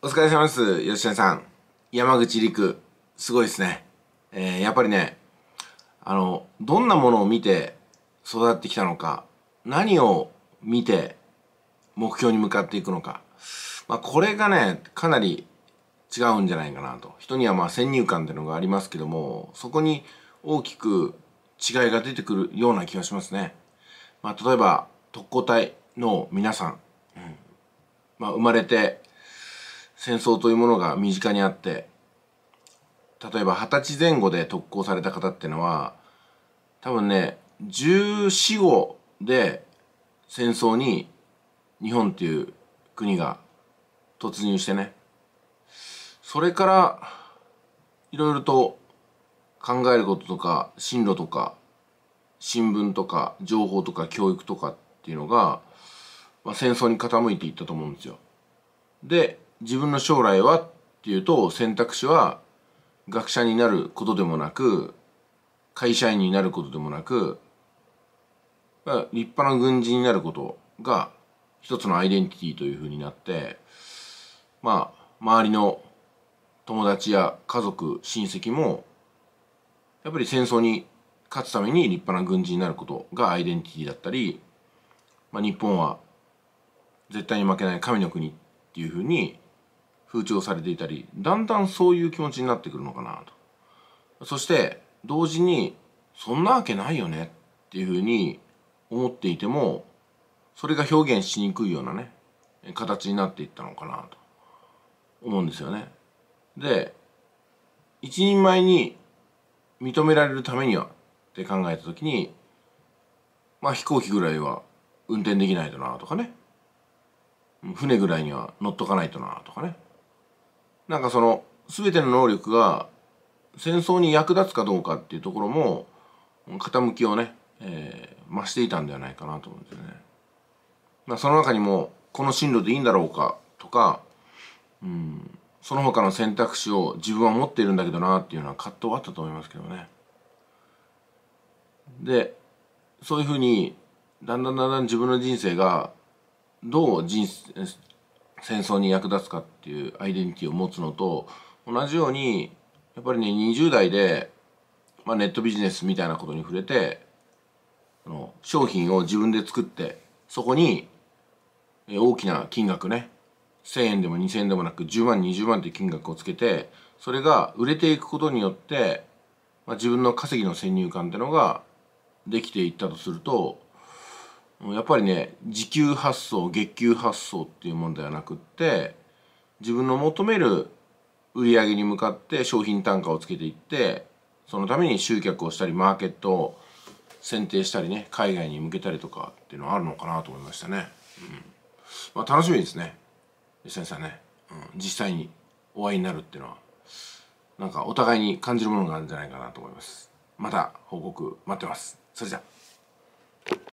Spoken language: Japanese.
お疲れ様です。吉田さん。山口陸、すごいですね。えー、やっぱりね、あの、どんなものを見て育ってきたのか、何を見て目標に向かっていくのか。まあ、これがね、かなり違うんじゃないかなと。人にはまあ先入観っていうのがありますけども、そこに大きく違いが出てくるような気がしますね。まあ、例えば、特攻隊の皆さん、うん、まあ、生まれて戦争というものが身近にあって例えば二十歳前後で特攻された方ってのは多分ね十四五で戦争に日本っていう国が突入してねそれからいろいろと考えることとか進路とか新聞とか情報とか教育とかっていうのが、まあ、戦争に傾いていったと思うんですよ。で自分の将来はっていうと選択肢は学者になることでもなく会社員になることでもなく立派な軍人になることが一つのアイデンティティというふうになってまあ周りの友達や家族親戚もやっぱり戦争に勝つために立派な軍人になることがアイデンティティだったり、まあ、日本は絶対に負けない神の国っていうふうに風潮されていたりだんだんそういう気持ちになってくるのかなとそして同時にそんなわけないよねっていうふうに思っていてもそれが表現しにくいようなね形になっていったのかなと思うんですよね。で一人前に認められるためにはって考えた時にまあ飛行機ぐらいは運転できないとなとかね船ぐらいには乗っとかないとなとかねなんかその全ての能力が戦争に役立つかどうかっていうところも傾きをね、えー、増していたんではないかなと思うんですよね。まあ、その中にもこの進路でいいんだろうかとか、うん、その他の選択肢を自分は持っているんだけどなっていうのは葛藤あったと思いますけどね。でそういうふうにだんだんだんだん自分の人生がどう人戦争に役立つかっていうアイデンティティを持つのと同じようにやっぱりね20代で、まあ、ネットビジネスみたいなことに触れての商品を自分で作ってそこに大きな金額ね1,000円でも2,000円でもなく10万20万という金額をつけてそれが売れていくことによって、まあ、自分の稼ぎの先入観ってのができていったとするとやっぱりね時給発送月給発送っていうもんではなくって自分の求める売り上げに向かって商品単価をつけていってそのために集客をしたりマーケットを選定したりね海外に向けたりとかっていうのはあるのかなと思いましたね。うんまあ、楽しみですね先生ね、うん、実際にお会いになるっていうのはなんかお互いに感じるものがあるんじゃないかなと思います。また報告待ってます。それじゃ